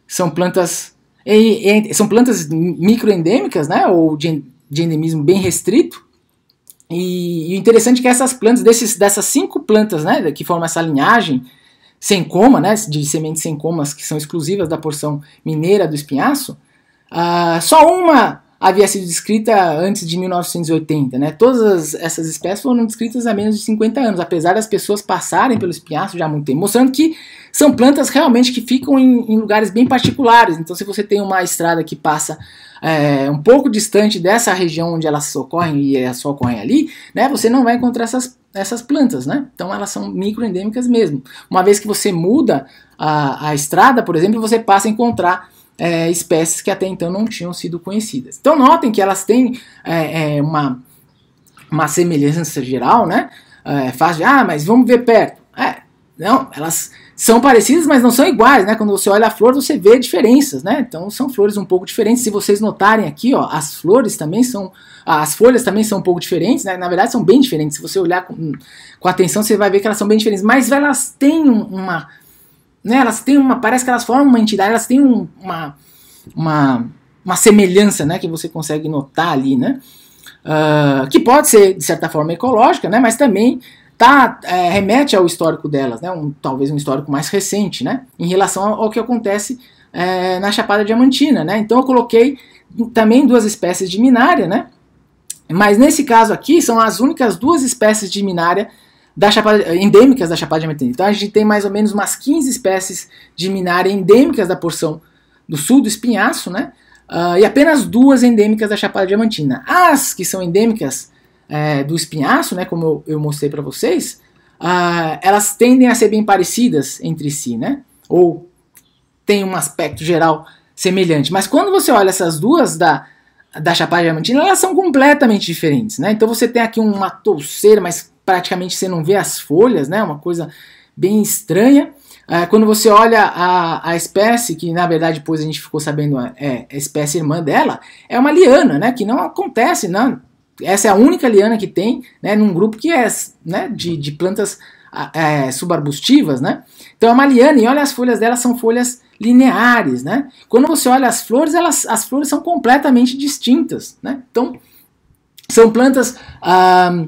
são plantas... E, e, são plantas microendêmicas, né? Ou de, de endemismo bem restrito, e, o interessante é que essas plantas, desses, dessas cinco plantas né, que formam essa linhagem sem coma, né, de sementes sem comas que são exclusivas da porção mineira do espinhaço, uh, só uma havia sido descrita antes de 1980. Né? Todas essas espécies foram descritas há menos de 50 anos, apesar das pessoas passarem pelo espinhaço já há muito tempo, mostrando que são plantas realmente que ficam em, em lugares bem particulares. Então, se você tem uma estrada que passa é, um pouco distante dessa região onde elas ocorrem e elas só ocorrem ali, né, você não vai encontrar essas, essas plantas, né? Então elas são microendêmicas mesmo. Uma vez que você muda a, a estrada, por exemplo, você passa a encontrar é, espécies que até então não tinham sido conhecidas. Então notem que elas têm é, é uma, uma semelhança geral, né? É fácil de, ah, mas vamos ver perto. É, não, elas são parecidas, mas não são iguais, né? Quando você olha a flor, você vê diferenças, né? Então são flores um pouco diferentes. Se vocês notarem aqui, ó, as flores também são, as folhas também são um pouco diferentes, né? Na verdade são bem diferentes. Se você olhar com, com atenção, você vai ver que elas são bem diferentes. Mas elas têm uma, né? Elas têm uma, parece que elas formam uma entidade, elas têm um, uma, uma, uma semelhança, né? Que você consegue notar ali, né? Uh, que pode ser de certa forma ecológica, né? Mas também tá, é, remete ao histórico delas, né? Um, talvez um histórico mais recente, né? Em relação ao que acontece é, na Chapada Diamantina, né? Então eu coloquei também duas espécies de minária, né? Mas nesse caso aqui são as únicas duas espécies de minária da Chapada, endêmicas da Chapada Diamantina. Então a gente tem mais ou menos umas 15 espécies de minária endêmicas da porção do sul do espinhaço, né? Uh, e apenas duas endêmicas da Chapada Diamantina. As que são endêmicas é, do espinhaço, né, como eu, eu mostrei para vocês, ah, elas tendem a ser bem parecidas entre si, né? Ou tem um aspecto geral semelhante. Mas quando você olha essas duas da, da Chapada Diamantina, elas são completamente diferentes, né? Então você tem aqui uma touceira, mas praticamente você não vê as folhas, né? Uma coisa bem estranha. Ah, quando você olha a, a espécie, que na verdade depois a gente ficou sabendo é, é a espécie irmã dela, é uma liana, né? Que não acontece, não, essa é a única liana que tem, né, num grupo que é né, de, de plantas ah, é, subarbustivas, né? Então é uma liana e olha as folhas dela são folhas lineares, né? Quando você olha as flores, elas, as flores são completamente distintas, né? Então são plantas ah,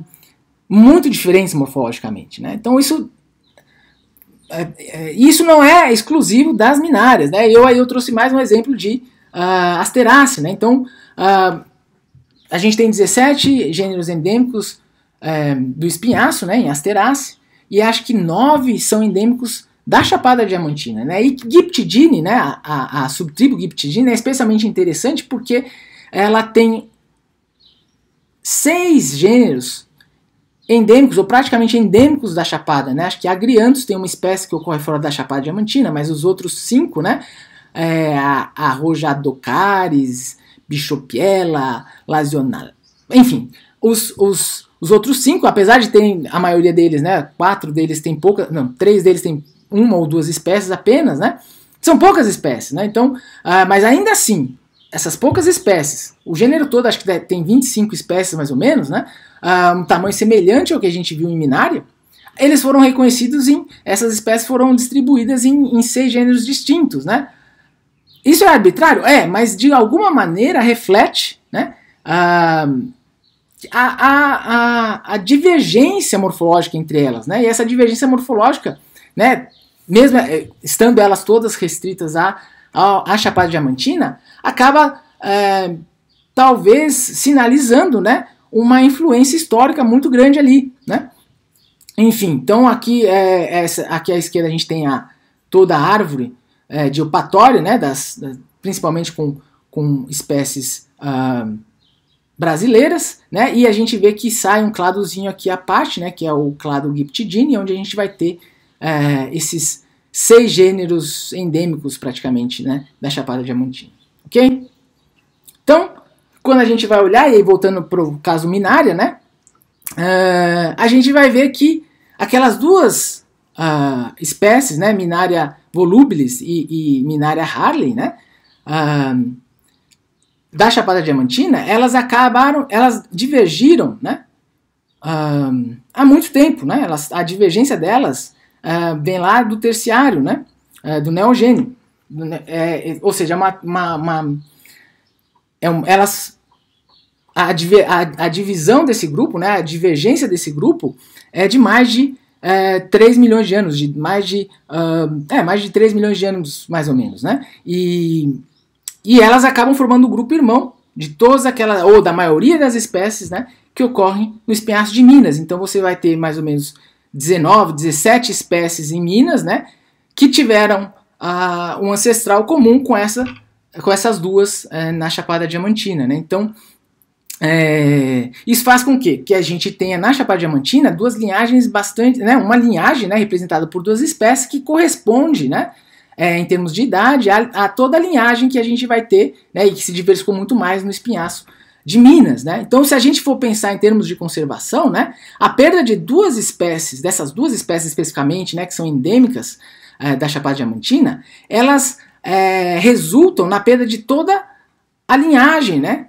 muito diferentes morfologicamente, né? Então isso é, é, isso não é exclusivo das minárias, né? Eu aí eu trouxe mais um exemplo de uh, né? Então ah, a gente tem 17 gêneros endêmicos é, do espinhaço, né, em Asteraceae, e acho que nove são endêmicos da Chapada Diamantina, né? E Gyptidine, né, a, a, subtribo Gyptidine é especialmente interessante porque ela tem seis gêneros endêmicos ou praticamente endêmicos da Chapada, né? Acho que Agriantos tem uma espécie que ocorre fora da Chapada Diamantina, mas os outros cinco, né? É, a, a Bichopiela, Lazionale, enfim, os, os, os outros cinco, apesar de terem a maioria deles, né, quatro deles tem poucas, não, três deles tem uma ou duas espécies apenas, né, são poucas espécies, né, então, ah, mas ainda assim, essas poucas espécies, o gênero todo acho que tem 25 espécies mais ou menos, né, ah, um tamanho semelhante ao que a gente viu em Minária, eles foram reconhecidos em, essas espécies foram distribuídas em, em seis gêneros distintos, né, isso é arbitrário? É, mas de alguma maneira reflete né, a, a, a, a divergência morfológica entre elas. Né? E essa divergência morfológica, né, mesmo eh, estando elas todas restritas à, à, à Chapada Diamantina, acaba é, talvez sinalizando né, uma influência histórica muito grande ali. Né? Enfim, então aqui, é, essa, aqui à esquerda a gente tem a, toda a árvore é, de opatório, né, das, principalmente com, com espécies ah, brasileiras, né, e a gente vê que sai um cladozinho aqui à parte, né, que é o clado Gyptidini, onde a gente vai ter é, esses seis gêneros endêmicos praticamente, né, da Chapada Diamantina, ok? Então, quando a gente vai olhar, e aí voltando para o caso Minária, né, uh, a gente vai ver que aquelas duas uh, espécies, né, Minária volubilis e, e Minária harley, né, uh, da Chapada Diamantina, elas acabaram, elas divergiram, né, há muito tempo, né, elas, a divergência delas ah, vem lá do terciário, né, eh, do neogênio, é, é, ou seja, uma, uma, uma é um, elas a, a, a, divisão desse grupo, né, a divergência desse grupo é de mais de é, 3 milhões de anos, de mais de, uh, é, mais de 3 milhões de anos, mais ou menos, né? E, e elas acabam formando o grupo irmão de todas aquelas, ou da maioria das espécies, né? Que ocorrem no espinhaço de Minas. Então você vai ter mais ou menos 19, 17 espécies em Minas, né? Que tiveram uh, um ancestral comum com essa com essas duas uh, na Chapada Diamantina, né? Então é, isso faz com que, que a gente tenha na Chapada Diamantina duas linhagens bastante, né, uma linhagem né, representada por duas espécies que corresponde, né, é, em termos de idade, a, a, toda a linhagem que a gente vai ter né, e que se diversificou muito mais no espinhaço de Minas. Né? Então, se a gente for pensar em termos de conservação, né, a perda de duas espécies, dessas duas espécies especificamente, né, que são endêmicas é, da Chapada Diamantina, elas é, resultam na perda de toda a linhagem, né?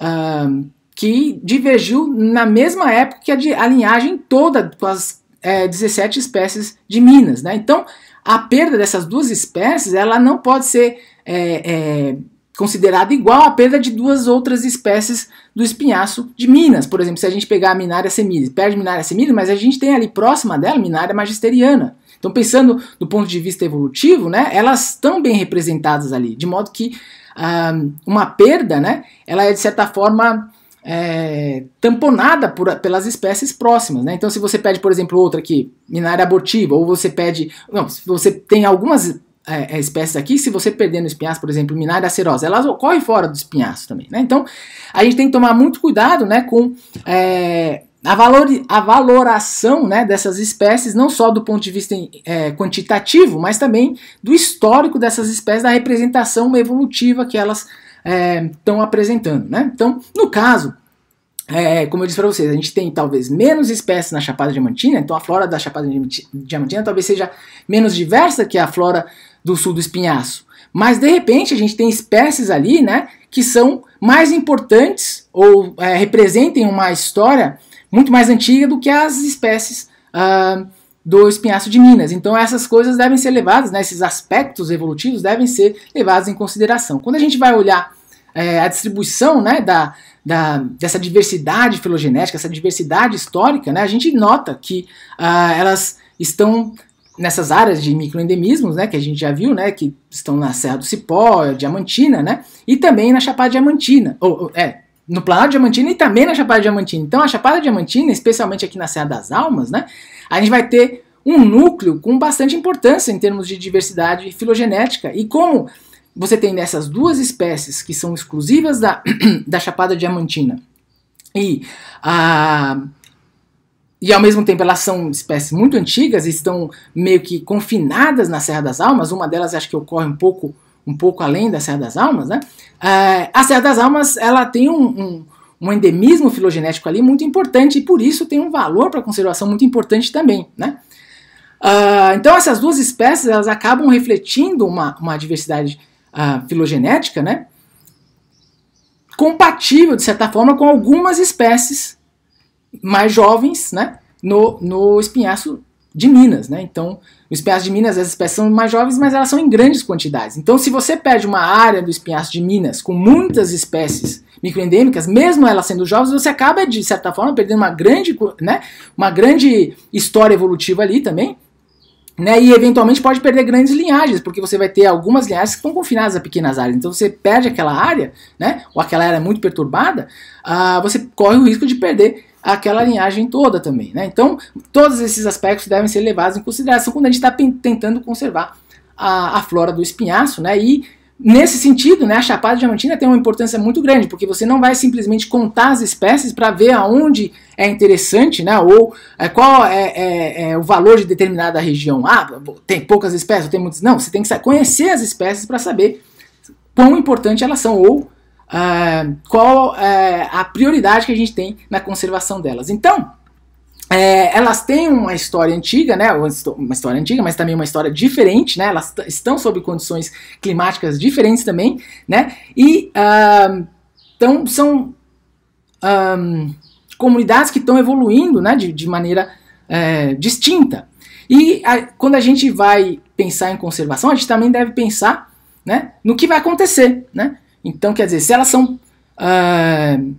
uh, que divergiu na mesma época que a, de, a linhagem toda com as é, 17 espécies de minas. Né? Então, a perda dessas duas espécies ela não pode ser é, é, considerada igual à perda de duas outras espécies do espinhaço de Minas. Por exemplo, se a gente pegar a Minária semilis, perde Minária semilis, mas a gente tem ali próxima dela Minária magisteriana. Então, pensando do ponto de vista evolutivo, né, elas estão bem representadas ali, de modo que uma perda, né, ela é de certa forma é, tamponada por, pelas espécies próximas. Né? Então, se você pede, por exemplo, outra aqui, minária abortiva, ou você pede. Não, se você tem algumas é, é, espécies aqui, se você perder no espinhaço, por exemplo, minária acerosa, elas ocorrem fora do espinhaço também. Né? Então, a gente tem que tomar muito cuidado né, com, é, a, valor, a valoração né, dessas espécies, não só do ponto de vista é, quantitativo, mas também do histórico dessas espécies, da representação evolutiva que elas estão é, apresentando. Né? Então, no caso, é, como eu disse para vocês, a gente tem talvez menos espécies na Chapada Diamantina, então a flora da Chapada Diamantina talvez seja menos diversa que a flora do sul do Espinhaço. Mas de repente a gente tem espécies ali, né, que são mais importantes ou é, representem uma história muito mais antiga do que as espécies ah, do espinhaço de Minas. Então essas coisas devem ser levadas, né, esses aspectos evolutivos devem ser levados em consideração. Quando a gente vai olhar é, a distribuição né, da, da, dessa diversidade filogenética, essa diversidade histórica, né, a gente nota que ah, elas estão nessas áreas de microendemismos, né, que a gente já viu, né, que estão na Serra do Cipó, Diamantina, né, e também na Chapada Diamantina, ou, ou é, no Planalto Diamantino e também na Chapada Diamantina. Então, a Chapada Diamantina, especialmente aqui na Serra das Almas, né, a gente vai ter um núcleo com bastante importância em termos de diversidade filogenética. E como você tem essas duas espécies que são exclusivas da, da Chapada Diamantina e a. E ao mesmo tempo elas são espécies muito antigas e estão meio que confinadas na Serra das Almas. Uma delas acho que ocorre um pouco um pouco além da Serra das Almas, né? É, a Serra das Almas ela tem um, um, um, endemismo filogenético ali muito importante e por isso tem um valor para conservação muito importante também, né? Uh, então essas duas espécies elas acabam refletindo uma, uma diversidade uh, filogenética, né? Compatível de certa forma com algumas espécies mais jovens, né? No, no espinhaço de Minas, né? Então, o espinhaço de Minas, as espécies são mais jovens, mas elas são em grandes quantidades. Então, se você perde uma área do espinhaço de Minas com muitas espécies microendêmicas, mesmo elas sendo jovens, você acaba, de certa forma, perdendo uma grande, né, uma grande história evolutiva ali também, né, e eventualmente pode perder grandes linhagens, porque você vai ter algumas linhagens que estão confinadas a pequenas áreas. Então você perde aquela área, né? Ou aquela área muito perturbada, uh, você corre o risco de perder aquela linhagem toda também. Né? Então, todos esses aspectos devem ser levados em consideração quando a gente está tentando conservar a, a, flora do espinhaço, né? E nesse sentido, né, a Chapada Diamantina tem uma importância muito grande, porque você não vai simplesmente contar as espécies para ver aonde é interessante, né? Ou é, qual é, é, é, o valor de determinada região. Ah, tem poucas espécies, tem muitas. Não, você tem que conhecer as espécies para saber quão importante elas são ou uh, qual uh, a prioridade que a gente tem na conservação delas. Então, é, elas têm uma história antiga, né? Uma história antiga, mas também uma história diferente, né? Elas estão sob condições climáticas diferentes também, né? E uh, então são um, ah, comunidades que estão evoluindo, né? De, de maneira é, distinta. E a, quando a gente vai pensar em conservação, a gente também deve pensar, né? No que vai acontecer, né? Então, quer dizer, se elas são. Uh,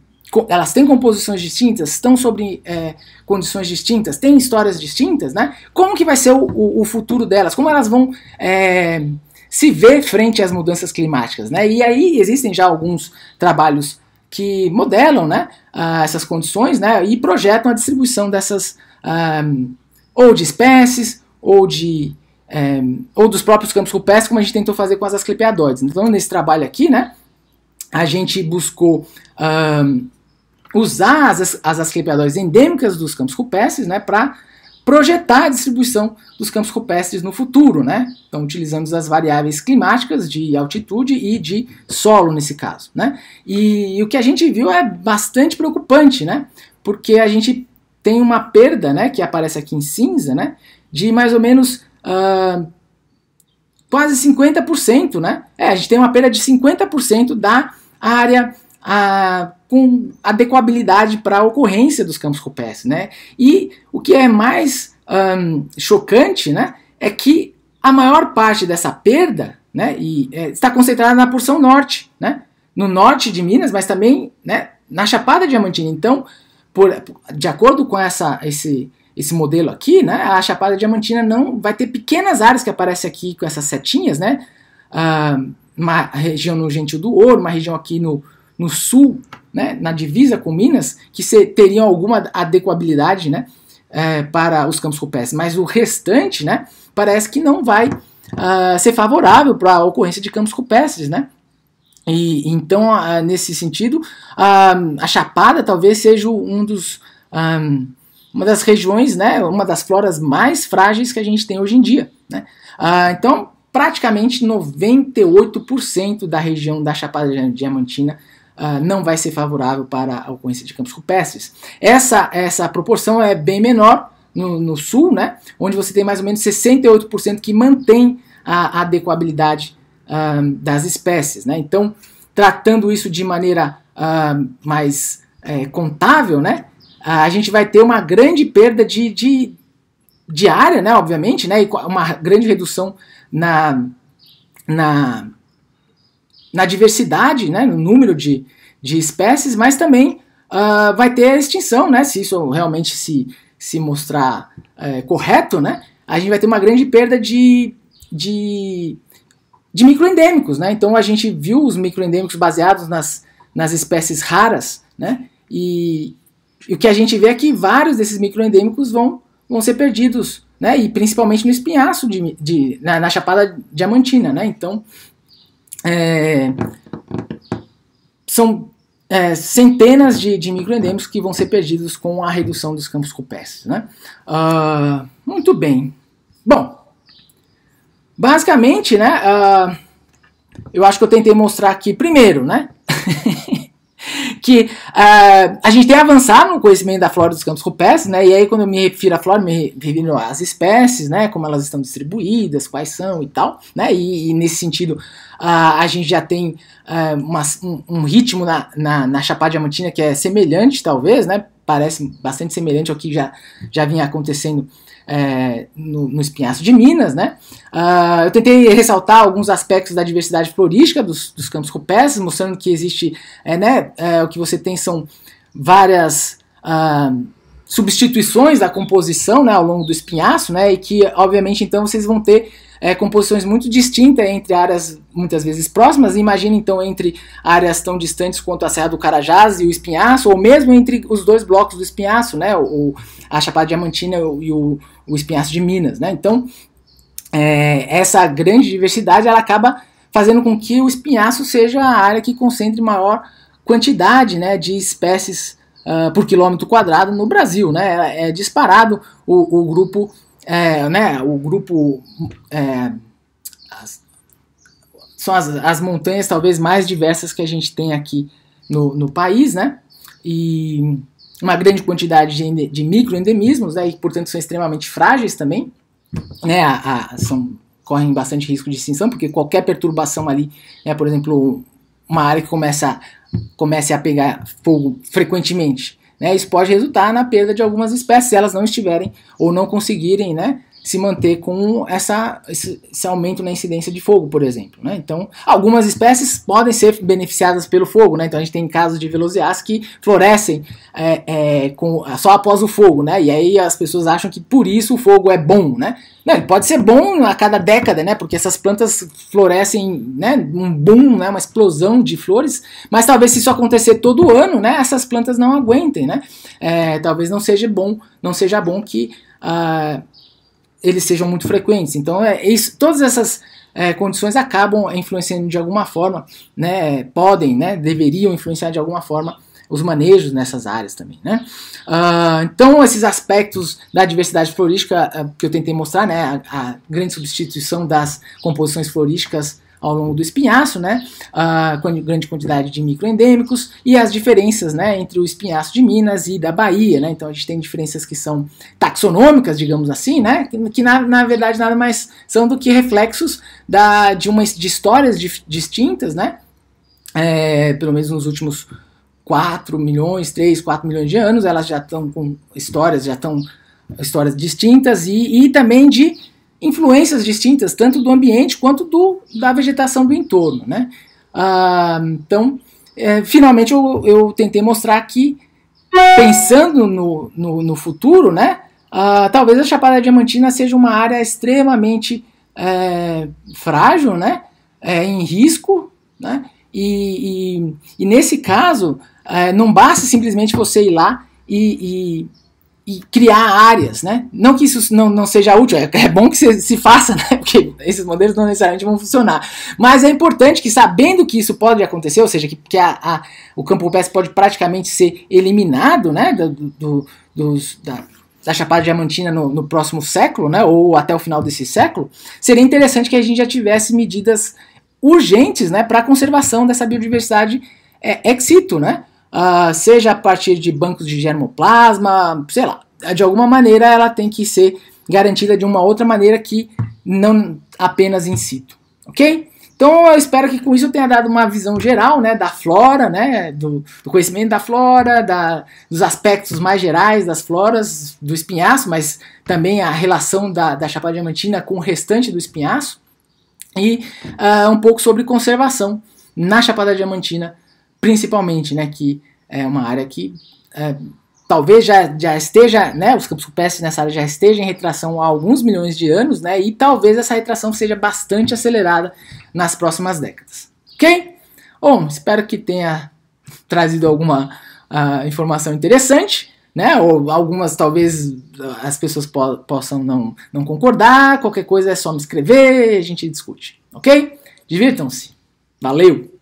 elas têm composições distintas, estão sobre é, condições distintas, têm histórias distintas, né? Como que vai ser o, o, o futuro delas? Como elas vão é, se ver frente às mudanças climáticas, né? E aí existem já alguns trabalhos que modelam, né, uh, essas condições, né, e projetam a distribuição dessas um, ah, ou de espécies ou de um, é, ou dos próprios campos rupestres, como a gente tentou fazer com as asclepiadoides. Então, nesse trabalho aqui, né, a gente buscou um, usar as, as asclepiadoras endêmicas dos campos rupestres né, para projetar a distribuição dos campos rupestres no futuro. Né? Então, utilizamos as variáveis climáticas de altitude e de solo, nesse caso. Né? E, e o que a gente viu é bastante preocupante, né? porque a gente tem uma perda, né, que aparece aqui em cinza, né, de mais ou menos uh, quase 50%, né? É, a gente tem uma perda de 50% da a área a, com adequabilidade para a ocorrência dos campos rupestres. Né? E o que é mais chocante né, é que a maior parte dessa perda né, e, é, está concentrada na porção norte, né, no norte de Minas, mas também né, na Chapada Diamantina. Então, por, de acordo com essa, esse, esse modelo aqui, né, a Chapada Diamantina não vai ter pequenas áreas que aparecem aqui com essas setinhas, né, uh, uma região no Gentil do Ouro, uma região aqui no, no sul, né, na divisa com Minas, que teriam alguma adequabilidade né, é, para os campos rupestres, mas o restante né, parece que não vai uh, ser favorável para a ocorrência de campos rupestres, né? E, então, uh, nesse sentido, uh, a Chapada talvez seja um dos, um, uma das regiões, né, uma das floras mais frágeis que a gente tem hoje em dia. Né? então, praticamente 98% da região da Chapada Diamantina uh, não vai ser favorável para a ocorrência de campos rupestres. Essa, essa proporção é bem menor no, no sul, né, onde você tem mais ou menos 68% que mantém a adequabilidade uh, das espécies. Né? Então, tratando isso de maneira uh, mais é, contável, né, a gente vai ter uma grande perda de, de, de área, né, obviamente, né, e uma grande redução na, na, na diversidade, né, no número de, de espécies, mas também uh, vai ter extinção, né, se isso realmente se, se mostrar eh, correto, né, a gente vai ter uma grande perda de, de, de microendêmicos. Né? Então a gente viu os microendêmicos baseados nas, nas espécies raras, né? e, e o que a gente vê é que vários desses microendêmicos vão, vão ser perdidos né? E principalmente no espinhaço de, de na, na, Chapada Diamantina, né? Então é, são é, centenas de, de microendemos que vão ser perdidos com a redução dos campos copestres, né? Uh, muito bem. Bom, basicamente, né? Uh, eu acho que eu tentei mostrar aqui primeiro, né? que uh, a gente tem avançado no conhecimento da flora dos campos rupestres, né? E aí quando eu me refiro à flora, me refiro às espécies, né? Como elas estão distribuídas, quais são e tal, né? E, e nesse sentido uh, a gente já tem uh, uma, um, um, ritmo na, na, na Chapada Diamantina que é semelhante, talvez, né? Parece bastante semelhante ao que já, já vinha acontecendo é, no, no Espinhaço de Minas, né? Uh, eu tentei ressaltar alguns aspectos da diversidade florística dos, dos campos rupestres, mostrando que existe, é, né, é, o que você tem são várias uh, substituições da composição né, ao longo do espinhaço, né, e que, obviamente, então vocês vão ter é, composições muito distintas entre áreas muitas vezes próximas. Imagina então entre áreas tão distantes quanto a Serra do Carajás e o Espinhaço, ou mesmo entre os dois blocos do Espinhaço, né? O, a Chapada Diamantina e o, o espinhaço de Minas, né? Então, é, essa grande diversidade ela acaba fazendo com que o espinhaço seja a área que concentre maior quantidade né, de espécies uh, por quilômetro quadrado no Brasil. Né? É, é disparado o, o grupo, é, né, o grupo é, as, são as, as montanhas talvez mais diversas que a gente tem aqui no, no país, né? E uma grande quantidade de, de microendemismos, né, e portanto são extremamente frágeis também, né, a, a, são, correm bastante risco de extinção, porque qualquer perturbação ali, né, por exemplo, uma área que começa, começa a pegar fogo frequentemente, né, isso pode resultar na perda de algumas espécies se elas não estiverem ou não conseguirem né, se manter com essa, esse, esse, aumento na incidência de fogo, por exemplo. Né? Então, algumas espécies podem ser beneficiadas pelo fogo. Né? Então, a gente tem casos de veloziás que florescem é, é, com, só após o fogo. Né? E aí as pessoas acham que por isso o fogo é bom. Né? Não, ele pode ser bom a cada década, né? porque essas plantas florescem né? um boom, né? uma explosão de flores. Mas talvez se isso acontecer todo ano, né? essas plantas não aguentem. Né? É, talvez não seja bom, não seja bom que. Ah, eles sejam muito frequentes. Então, é, isso, todas essas é, condições acabam influenciando de alguma forma, né, podem, né, deveriam influenciar de alguma forma os manejos nessas áreas também, né? Uh, então, esses aspectos da diversidade florística uh, que eu tentei mostrar, né, a, a grande substituição das composições florísticas ao longo do espinhaço, né, a grande quantidade de microendêmicos e as diferenças né, entre o espinhaço de Minas e da Bahia. Né, então a gente tem diferenças que são taxonômicas, digamos assim, né, que na, na verdade nada mais são do que reflexos da, de, uma, de histórias dif, distintas, né, é, pelo menos nos últimos 4 milhões, 3, 4 milhões de anos, elas já estão com histórias, já estão histórias distintas e, e também de influências distintas, tanto do ambiente quanto do, da vegetação do entorno. Né? Ah, então, é, finalmente eu, eu, tentei mostrar que, pensando no, no, no futuro, né, ah, talvez a Chapada Diamantina seja uma área extremamente é, frágil, né, é, em risco, né, e, e, e nesse caso, é, não basta simplesmente você ir lá e, e e criar áreas, né? Não que isso não, não seja útil, é, é bom que se, se faça, né? Porque esses modelos não necessariamente vão funcionar. Mas é importante que, sabendo que isso pode acontecer, ou seja, que, que a, a o campo PS pode praticamente ser eliminado, né? Do, do dos, da, da Chapada Diamantina no, no, próximo século, né? Ou até o final desse século, seria interessante que a gente já tivesse medidas urgentes, né? Para a conservação dessa biodiversidade é, ex situ, né? uh, seja a partir de bancos de germoplasma, sei lá, de alguma maneira ela tem que ser garantida de uma outra maneira que não apenas in situ, ok? Então eu espero que com isso eu tenha dado uma visão geral né, da flora, né, do, do conhecimento da flora, da, dos aspectos mais gerais das floras, do espinhaço, mas também a relação da, da Chapada Diamantina com o restante do espinhaço e uh, um pouco sobre conservação na Chapada Diamantina principalmente, né, que é uma área que é, talvez já, já esteja, né, os campos rupestres nessa área já estejam em retração há alguns milhões de anos, né, e talvez essa retração seja bastante acelerada nas próximas décadas. Ok? Bom, espero que tenha trazido alguma uh, informação interessante, né, ou algumas talvez as pessoas po possam não, não concordar, qualquer coisa é só me escrever, a gente discute, ok? Divirtam-se! Valeu!